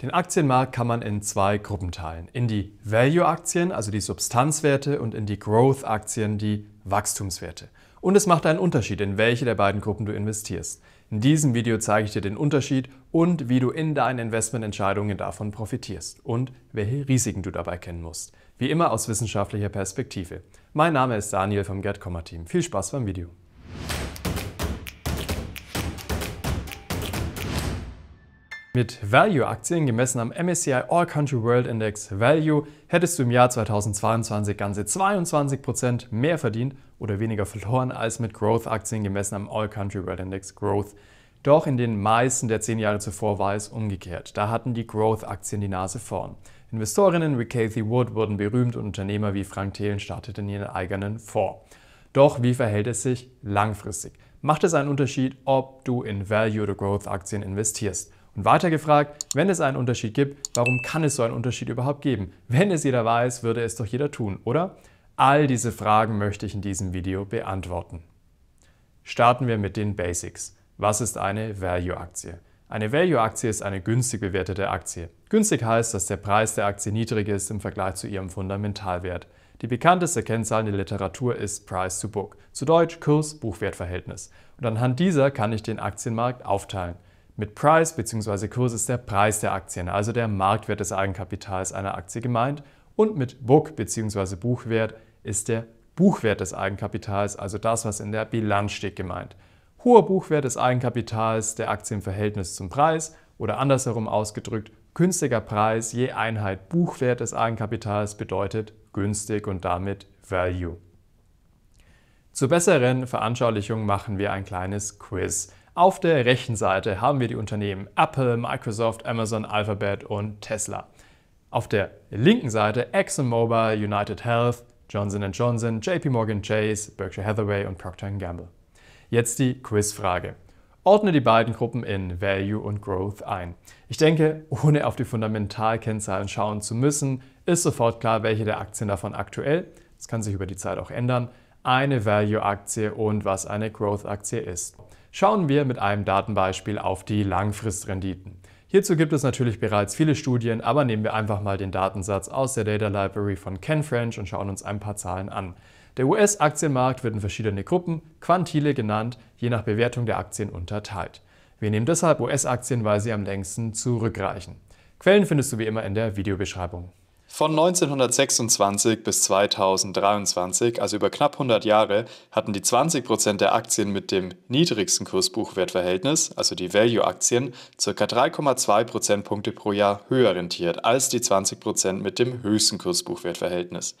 Den Aktienmarkt kann man in zwei Gruppen teilen. In die Value-Aktien, also die Substanzwerte, und in die Growth-Aktien, die Wachstumswerte. Und es macht einen Unterschied, in welche der beiden Gruppen du investierst. In diesem Video zeige ich dir den Unterschied und wie du in deinen Investmententscheidungen davon profitierst und welche Risiken du dabei kennen musst. Wie immer aus wissenschaftlicher Perspektive. Mein Name ist Daniel vom Gerd Team. Viel Spaß beim Video. Mit Value-Aktien gemessen am MSCI All Country World Index Value hättest du im Jahr 2022 ganze 22% mehr verdient oder weniger verloren als mit Growth-Aktien gemessen am All Country World Index Growth. Doch in den meisten der zehn Jahre zuvor war es umgekehrt. Da hatten die Growth-Aktien die Nase vorn. Investorinnen wie Cathy Wood wurden berühmt und Unternehmer wie Frank Thelen starteten ihren eigenen Fonds. Doch wie verhält es sich langfristig? Macht es einen Unterschied, ob du in Value- oder Growth-Aktien investierst? Und weiter gefragt, wenn es einen Unterschied gibt, warum kann es so einen Unterschied überhaupt geben? Wenn es jeder weiß, würde es doch jeder tun, oder? All diese Fragen möchte ich in diesem Video beantworten. Starten wir mit den Basics. Was ist eine Value-Aktie? Eine Value-Aktie ist eine günstig bewertete Aktie. Günstig heißt, dass der Preis der Aktie niedrig ist im Vergleich zu ihrem Fundamentalwert. Die bekannteste Kennzahl in der Literatur ist Price to Book, zu Deutsch Kurs-Buchwert-Verhältnis. Und anhand dieser kann ich den Aktienmarkt aufteilen. Mit Price bzw. Kurs ist der Preis der Aktien, also der Marktwert des Eigenkapitals einer Aktie gemeint. Und mit Book bzw. Buchwert ist der Buchwert des Eigenkapitals, also das, was in der Bilanz steht, gemeint. Hoher Buchwert des Eigenkapitals der Aktie im Verhältnis zum Preis oder andersherum ausgedrückt, günstiger Preis je Einheit Buchwert des Eigenkapitals bedeutet günstig und damit Value. Zur besseren Veranschaulichung machen wir ein kleines Quiz. Auf der rechten Seite haben wir die Unternehmen Apple, Microsoft, Amazon, Alphabet und Tesla. Auf der linken Seite ExxonMobil, United Health, Johnson Johnson, JP Morgan Chase, Berkshire Hathaway und Procter Gamble. Jetzt die Quizfrage. Ordne die beiden Gruppen in Value und Growth ein. Ich denke, ohne auf die Fundamentalkennzahlen schauen zu müssen, ist sofort klar, welche der Aktien davon aktuell, das kann sich über die Zeit auch ändern, eine Value-Aktie und was eine Growth-Aktie ist. Schauen wir mit einem Datenbeispiel auf die Langfristrenditen. Hierzu gibt es natürlich bereits viele Studien, aber nehmen wir einfach mal den Datensatz aus der Data Library von Ken French und schauen uns ein paar Zahlen an. Der US-Aktienmarkt wird in verschiedene Gruppen, Quantile genannt, je nach Bewertung der Aktien unterteilt. Wir nehmen deshalb US-Aktien, weil sie am längsten zurückreichen. Quellen findest du wie immer in der Videobeschreibung. Von 1926 bis 2023, also über knapp 100 Jahre, hatten die 20% der Aktien mit dem niedrigsten Kursbuchwertverhältnis, also die Value-Aktien, ca. 3,2 Prozentpunkte pro Jahr höher rentiert als die 20% mit dem höchsten Kursbuchwertverhältnis.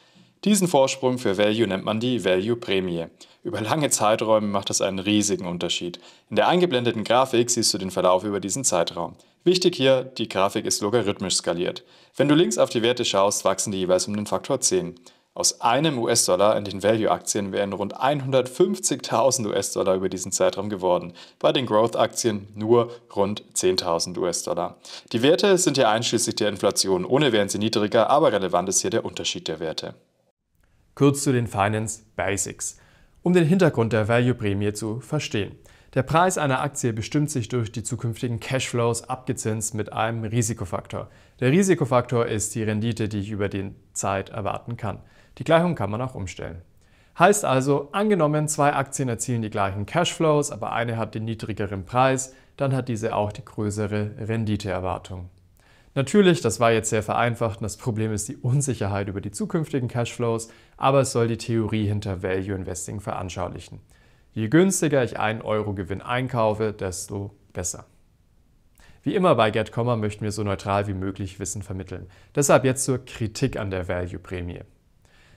Diesen Vorsprung für Value nennt man die Value-Prämie. Über lange Zeiträume macht das einen riesigen Unterschied. In der eingeblendeten Grafik siehst du den Verlauf über diesen Zeitraum. Wichtig hier, die Grafik ist logarithmisch skaliert. Wenn du links auf die Werte schaust, wachsen die jeweils um den Faktor 10. Aus einem US-Dollar in den Value-Aktien wären rund 150.000 US-Dollar über diesen Zeitraum geworden, bei den Growth-Aktien nur rund 10.000 US-Dollar. Die Werte sind ja einschließlich der Inflation, ohne wären sie niedriger, aber relevant ist hier der Unterschied der Werte. Kurz zu den Finance Basics, um den Hintergrund der Value-Prämie zu verstehen. Der Preis einer Aktie bestimmt sich durch die zukünftigen Cashflows abgezinst mit einem Risikofaktor. Der Risikofaktor ist die Rendite, die ich über die Zeit erwarten kann. Die Gleichung kann man auch umstellen. Heißt also, angenommen, zwei Aktien erzielen die gleichen Cashflows, aber eine hat den niedrigeren Preis, dann hat diese auch die größere Renditeerwartung. Natürlich, das war jetzt sehr vereinfacht und das Problem ist die Unsicherheit über die zukünftigen Cashflows, aber es soll die Theorie hinter Value Investing veranschaulichen. Je günstiger ich einen Euro Gewinn einkaufe, desto besser. Wie immer bei GetComma möchten wir so neutral wie möglich Wissen vermitteln. Deshalb jetzt zur Kritik an der Value-Prämie.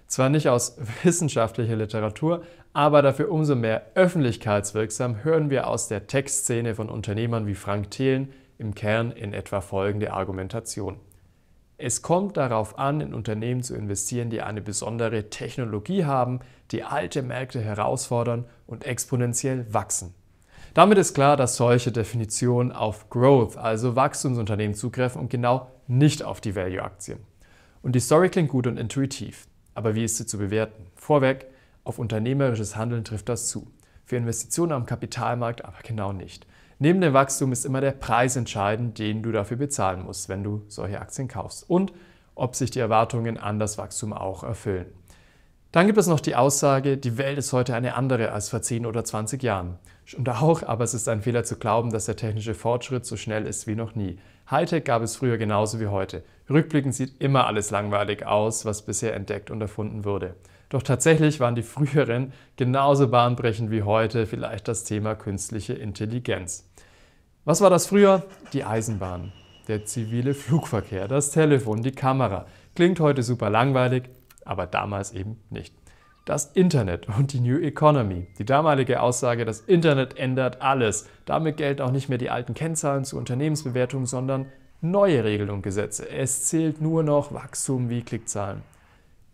Zwar nicht aus wissenschaftlicher Literatur, aber dafür umso mehr öffentlichkeitswirksam hören wir aus der Textszene von Unternehmern wie Frank Thelen im Kern in etwa folgende Argumentation. Es kommt darauf an, in Unternehmen zu investieren, die eine besondere Technologie haben, die alte Märkte herausfordern und exponentiell wachsen. Damit ist klar, dass solche Definitionen auf Growth, also Wachstumsunternehmen, zugreifen und genau nicht auf die Value-Aktien. Und die Story klingt gut und intuitiv. Aber wie ist sie zu bewerten? Vorweg, auf unternehmerisches Handeln trifft das zu. Für Investitionen am Kapitalmarkt aber genau nicht. Neben dem Wachstum ist immer der Preis entscheidend, den du dafür bezahlen musst, wenn du solche Aktien kaufst und ob sich die Erwartungen an das Wachstum auch erfüllen. Dann gibt es noch die Aussage, die Welt ist heute eine andere als vor 10 oder 20 Jahren. Und auch, aber es ist ein Fehler zu glauben, dass der technische Fortschritt so schnell ist wie noch nie. Hightech gab es früher genauso wie heute. Rückblickend sieht immer alles langweilig aus, was bisher entdeckt und erfunden wurde. Doch tatsächlich waren die früheren genauso bahnbrechend wie heute vielleicht das Thema künstliche Intelligenz. Was war das früher? Die Eisenbahn, der zivile Flugverkehr, das Telefon, die Kamera. Klingt heute super langweilig, aber damals eben nicht. Das Internet und die New Economy. Die damalige Aussage, das Internet ändert alles. Damit gelten auch nicht mehr die alten Kennzahlen zur Unternehmensbewertung, sondern neue Regeln und Gesetze. Es zählt nur noch Wachstum wie Klickzahlen.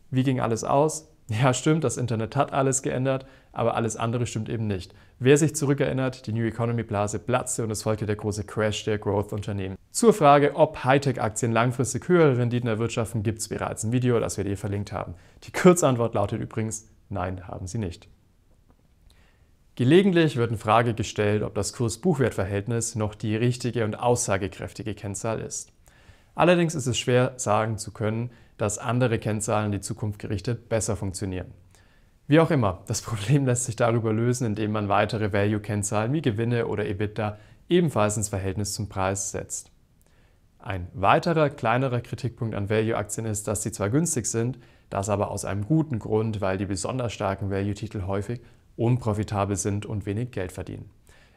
Wie ging alles aus? Ja, stimmt, das Internet hat alles geändert, aber alles andere stimmt eben nicht. Wer sich zurückerinnert, die New Economy Blase platzte und es folgte der große Crash der Growth-Unternehmen. Zur Frage, ob Hightech-Aktien langfristig höhere Renditen erwirtschaften, gibt es bereits ein Video, das wir dir verlinkt haben. Die Kurzantwort lautet übrigens, nein, haben sie nicht. Gelegentlich wird in Frage gestellt, ob das Kurs-Buchwert-Verhältnis noch die richtige und aussagekräftige Kennzahl ist. Allerdings ist es schwer sagen zu können, dass andere Kennzahlen in die Zukunft gerichtet besser funktionieren. Wie auch immer, das Problem lässt sich darüber lösen, indem man weitere Value-Kennzahlen wie Gewinne oder EBITDA ebenfalls ins Verhältnis zum Preis setzt. Ein weiterer kleinerer Kritikpunkt an Value-Aktien ist, dass sie zwar günstig sind, das aber aus einem guten Grund, weil die besonders starken Value-Titel häufig unprofitabel sind und wenig Geld verdienen.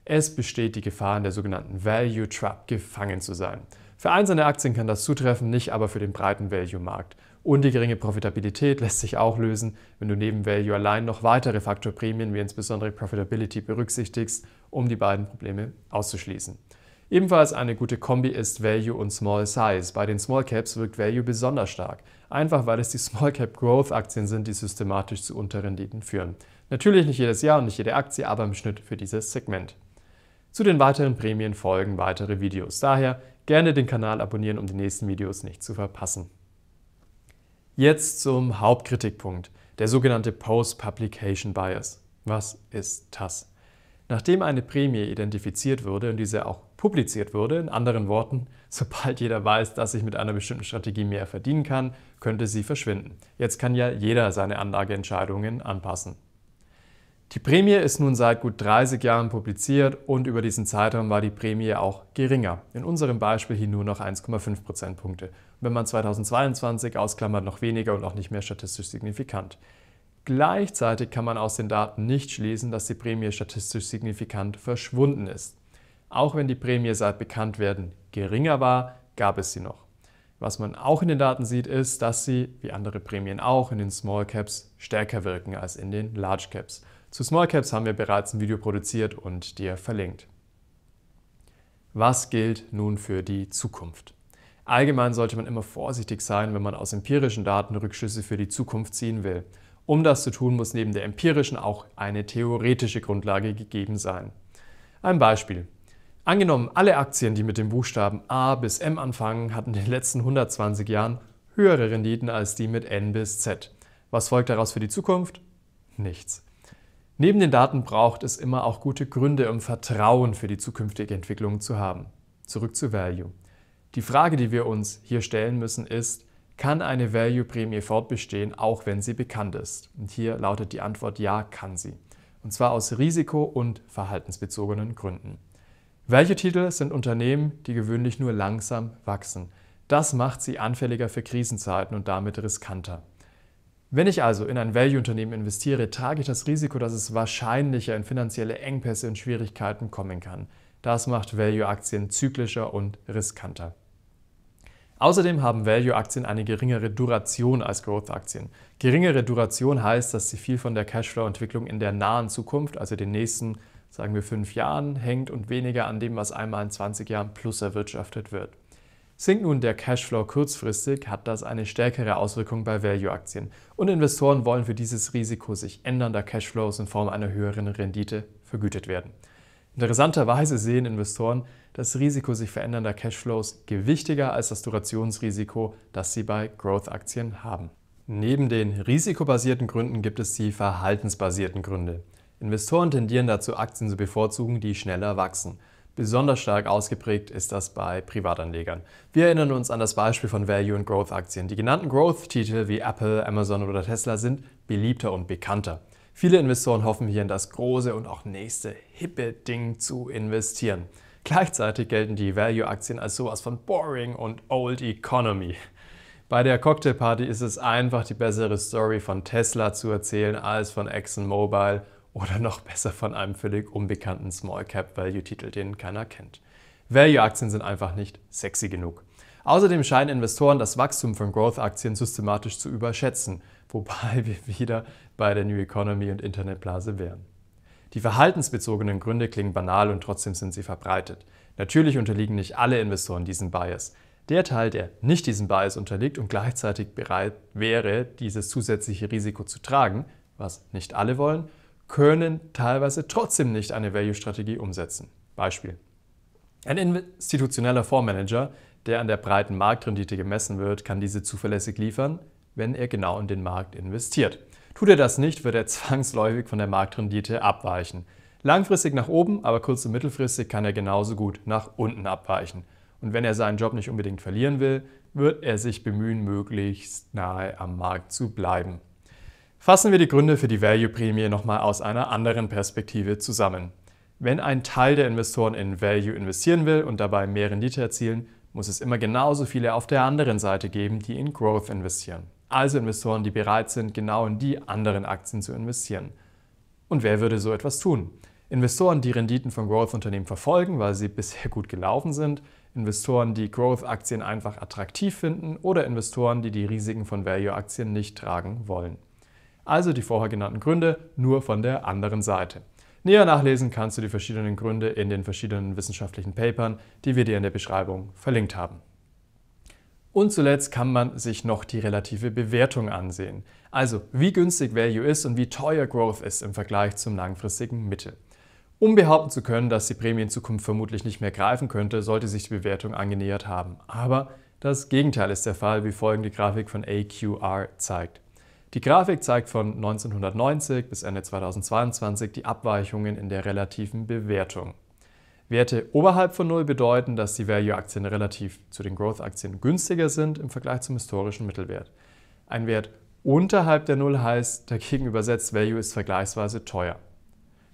Es besteht die Gefahr, in der sogenannten Value Trap gefangen zu sein. Für einzelne Aktien kann das zutreffen, nicht aber für den breiten Value-Markt. Und die geringe Profitabilität lässt sich auch lösen, wenn du neben Value allein noch weitere Faktorprämien wie insbesondere Profitability berücksichtigst, um die beiden Probleme auszuschließen. Ebenfalls eine gute Kombi ist Value und Small Size. Bei den Small Caps wirkt Value besonders stark, einfach weil es die Small Cap Growth Aktien sind, die systematisch zu Unterrenditen führen. Natürlich nicht jedes Jahr und nicht jede Aktie, aber im Schnitt für dieses Segment. Zu den weiteren Prämien folgen weitere Videos. Daher Gerne den Kanal abonnieren, um die nächsten Videos nicht zu verpassen. Jetzt zum Hauptkritikpunkt, der sogenannte Post-Publication Bias. Was ist das? Nachdem eine Prämie identifiziert wurde und diese auch publiziert wurde, in anderen Worten, sobald jeder weiß, dass ich mit einer bestimmten Strategie mehr verdienen kann, könnte sie verschwinden. Jetzt kann ja jeder seine Anlageentscheidungen anpassen. Die Prämie ist nun seit gut 30 Jahren publiziert und über diesen Zeitraum war die Prämie auch geringer. In unserem Beispiel hier nur noch 1,5 Prozentpunkte. wenn man 2022 ausklammert, noch weniger und auch nicht mehr statistisch signifikant. Gleichzeitig kann man aus den Daten nicht schließen, dass die Prämie statistisch signifikant verschwunden ist. Auch wenn die Prämie seit Bekanntwerden geringer war, gab es sie noch. Was man auch in den Daten sieht, ist, dass sie, wie andere Prämien auch, in den Small Caps stärker wirken als in den Large Caps. Zu Small Caps haben wir bereits ein Video produziert und dir verlinkt. Was gilt nun für die Zukunft? Allgemein sollte man immer vorsichtig sein, wenn man aus empirischen Daten Rückschlüsse für die Zukunft ziehen will. Um das zu tun, muss neben der empirischen auch eine theoretische Grundlage gegeben sein. Ein Beispiel. Angenommen, alle Aktien, die mit den Buchstaben A bis M anfangen, hatten in den letzten 120 Jahren höhere Renditen als die mit N bis Z. Was folgt daraus für die Zukunft? Nichts. Neben den Daten braucht es immer auch gute Gründe, um Vertrauen für die zukünftige Entwicklung zu haben. Zurück zu Value. Die Frage, die wir uns hier stellen müssen, ist, kann eine Value-Prämie fortbestehen, auch wenn sie bekannt ist? Und hier lautet die Antwort ja, kann sie. Und zwar aus risiko- und verhaltensbezogenen Gründen. Welche Titel sind Unternehmen, die gewöhnlich nur langsam wachsen? Das macht sie anfälliger für Krisenzeiten und damit riskanter. Wenn ich also in ein Value-Unternehmen investiere, trage ich das Risiko, dass es wahrscheinlicher in finanzielle Engpässe und Schwierigkeiten kommen kann. Das macht Value-Aktien zyklischer und riskanter. Außerdem haben Value-Aktien eine geringere Duration als Growth-Aktien. Geringere Duration heißt, dass sie viel von der Cashflow-Entwicklung in der nahen Zukunft, also den nächsten sagen wir fünf Jahren, hängt und weniger an dem, was einmal in 20 Jahren plus erwirtschaftet wird. Sinkt nun der Cashflow kurzfristig, hat das eine stärkere Auswirkung bei Value-Aktien und Investoren wollen für dieses Risiko sich ändernder Cashflows in Form einer höheren Rendite vergütet werden. Interessanterweise sehen Investoren das Risiko sich verändernder Cashflows gewichtiger als das Durationsrisiko, das sie bei Growth-Aktien haben. Neben den risikobasierten Gründen gibt es die verhaltensbasierten Gründe. Investoren tendieren dazu, Aktien zu bevorzugen, die schneller wachsen. Besonders stark ausgeprägt ist das bei Privatanlegern. Wir erinnern uns an das Beispiel von Value- und Growth-Aktien. Die genannten Growth-Titel wie Apple, Amazon oder Tesla sind beliebter und bekannter. Viele Investoren hoffen hier in das große und auch nächste hippe Ding zu investieren. Gleichzeitig gelten die Value-Aktien als sowas von boring und old economy. Bei der Cocktailparty ist es einfach die bessere Story von Tesla zu erzählen als von ExxonMobil oder noch besser von einem völlig unbekannten Small Cap Value Titel, den keiner kennt. Value Aktien sind einfach nicht sexy genug. Außerdem scheinen Investoren das Wachstum von Growth-Aktien systematisch zu überschätzen, wobei wir wieder bei der New Economy und Internetblase wären. Die verhaltensbezogenen Gründe klingen banal und trotzdem sind sie verbreitet. Natürlich unterliegen nicht alle Investoren diesem Bias. Der Teil, der nicht diesem Bias unterliegt und gleichzeitig bereit wäre, dieses zusätzliche Risiko zu tragen, was nicht alle wollen, können teilweise trotzdem nicht eine Value-Strategie umsetzen. Beispiel. Ein institutioneller Fondsmanager, der an der breiten Marktrendite gemessen wird, kann diese zuverlässig liefern, wenn er genau in den Markt investiert. Tut er das nicht, wird er zwangsläufig von der Marktrendite abweichen. Langfristig nach oben, aber kurz- und mittelfristig kann er genauso gut nach unten abweichen. Und wenn er seinen Job nicht unbedingt verlieren will, wird er sich bemühen, möglichst nahe am Markt zu bleiben. Fassen wir die Gründe für die Value-Prämie nochmal aus einer anderen Perspektive zusammen. Wenn ein Teil der Investoren in Value investieren will und dabei mehr Rendite erzielen, muss es immer genauso viele auf der anderen Seite geben, die in Growth investieren. Also Investoren, die bereit sind, genau in die anderen Aktien zu investieren. Und wer würde so etwas tun? Investoren, die Renditen von Growth-Unternehmen verfolgen, weil sie bisher gut gelaufen sind, Investoren, die Growth-Aktien einfach attraktiv finden oder Investoren, die die Risiken von Value-Aktien nicht tragen wollen. Also die vorher genannten Gründe nur von der anderen Seite. Näher nachlesen kannst du die verschiedenen Gründe in den verschiedenen wissenschaftlichen Papern, die wir dir in der Beschreibung verlinkt haben. Und zuletzt kann man sich noch die relative Bewertung ansehen. Also wie günstig Value ist und wie teuer Growth ist im Vergleich zum langfristigen Mittel. Um behaupten zu können, dass die Prämie in Zukunft vermutlich nicht mehr greifen könnte, sollte sich die Bewertung angenähert haben. Aber das Gegenteil ist der Fall, wie folgende Grafik von AQR zeigt. Die Grafik zeigt von 1990 bis Ende 2022 die Abweichungen in der relativen Bewertung. Werte oberhalb von 0 bedeuten, dass die Value-Aktien relativ zu den Growth-Aktien günstiger sind im Vergleich zum historischen Mittelwert. Ein Wert unterhalb der 0 heißt dagegen übersetzt, Value ist vergleichsweise teuer.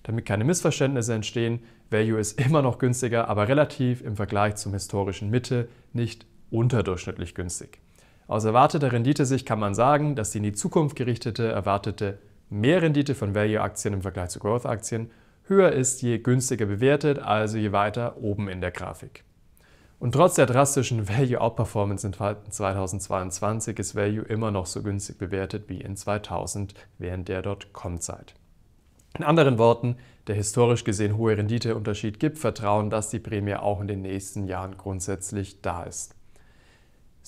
Damit keine Missverständnisse entstehen, Value ist immer noch günstiger, aber relativ im Vergleich zum historischen Mitte nicht unterdurchschnittlich günstig. Aus erwarteter Rendite sich kann man sagen, dass die in die Zukunft gerichtete erwartete Mehrrendite von Value-Aktien im Vergleich zu Growth-Aktien höher ist, je günstiger bewertet, also je weiter oben in der Grafik. Und trotz der drastischen Value-Outperformance in 2022 ist Value immer noch so günstig bewertet wie in 2000 während der Dotcom-Zeit. In anderen Worten, der historisch gesehen hohe Renditeunterschied gibt Vertrauen, dass die Prämie auch in den nächsten Jahren grundsätzlich da ist.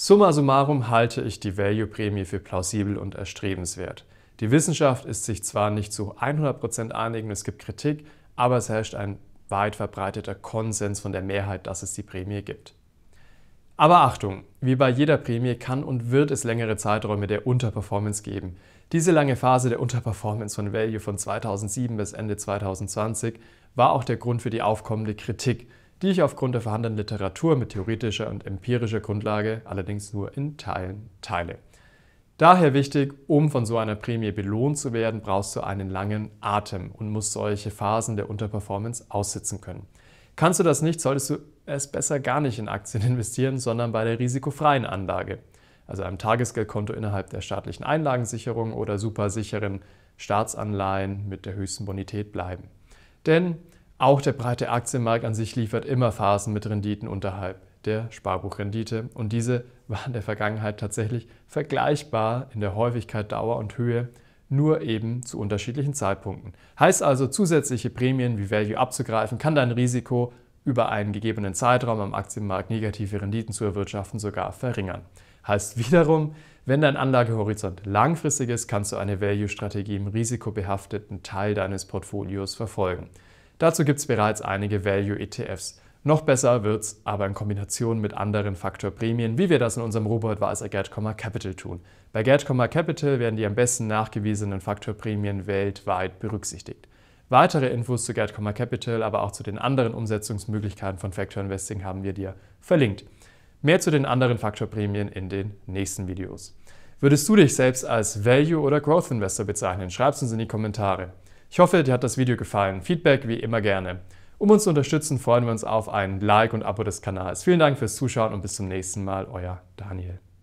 Summa summarum halte ich die Value-Prämie für plausibel und erstrebenswert. Die Wissenschaft ist sich zwar nicht zu 100% einig und es gibt Kritik, aber es herrscht ein weit verbreiteter Konsens von der Mehrheit, dass es die Prämie gibt. Aber Achtung, wie bei jeder Prämie kann und wird es längere Zeiträume der Unterperformance geben. Diese lange Phase der Unterperformance von Value von 2007 bis Ende 2020 war auch der Grund für die aufkommende Kritik die ich aufgrund der vorhandenen Literatur mit theoretischer und empirischer Grundlage allerdings nur in Teilen teile. Daher wichtig, um von so einer Prämie belohnt zu werden, brauchst du einen langen Atem und musst solche Phasen der Unterperformance aussitzen können. Kannst du das nicht, solltest du es besser gar nicht in Aktien investieren, sondern bei der risikofreien Anlage, also einem Tagesgeldkonto innerhalb der staatlichen Einlagensicherung oder supersicheren Staatsanleihen mit der höchsten Bonität bleiben. Denn auch der breite Aktienmarkt an sich liefert immer Phasen mit Renditen unterhalb der Sparbuchrendite und diese waren in der Vergangenheit tatsächlich vergleichbar in der Häufigkeit, Dauer und Höhe, nur eben zu unterschiedlichen Zeitpunkten. Heißt also, zusätzliche Prämien wie Value abzugreifen, kann dein Risiko über einen gegebenen Zeitraum am Aktienmarkt negative Renditen zu erwirtschaften sogar verringern. Heißt wiederum, wenn dein Anlagehorizont langfristig ist, kannst du eine Value-Strategie im risikobehafteten Teil deines Portfolios verfolgen. Dazu gibt es bereits einige Value-ETFs. Noch besser wird es aber in Kombination mit anderen Faktorprämien, wie wir das in unserem Robert Weiser Geldkomma Capital tun. Bei Geldkomma Capital werden die am besten nachgewiesenen Faktorprämien weltweit berücksichtigt. Weitere Infos zu Geldkomma Capital, aber auch zu den anderen Umsetzungsmöglichkeiten von Factor Investing haben wir dir verlinkt. Mehr zu den anderen Faktorprämien in den nächsten Videos. Würdest du dich selbst als Value- oder Growth Investor bezeichnen? Schreib es uns in die Kommentare. Ich hoffe, dir hat das Video gefallen. Feedback wie immer gerne. Um uns zu unterstützen, freuen wir uns auf ein Like und Abo des Kanals. Vielen Dank fürs Zuschauen und bis zum nächsten Mal, euer Daniel.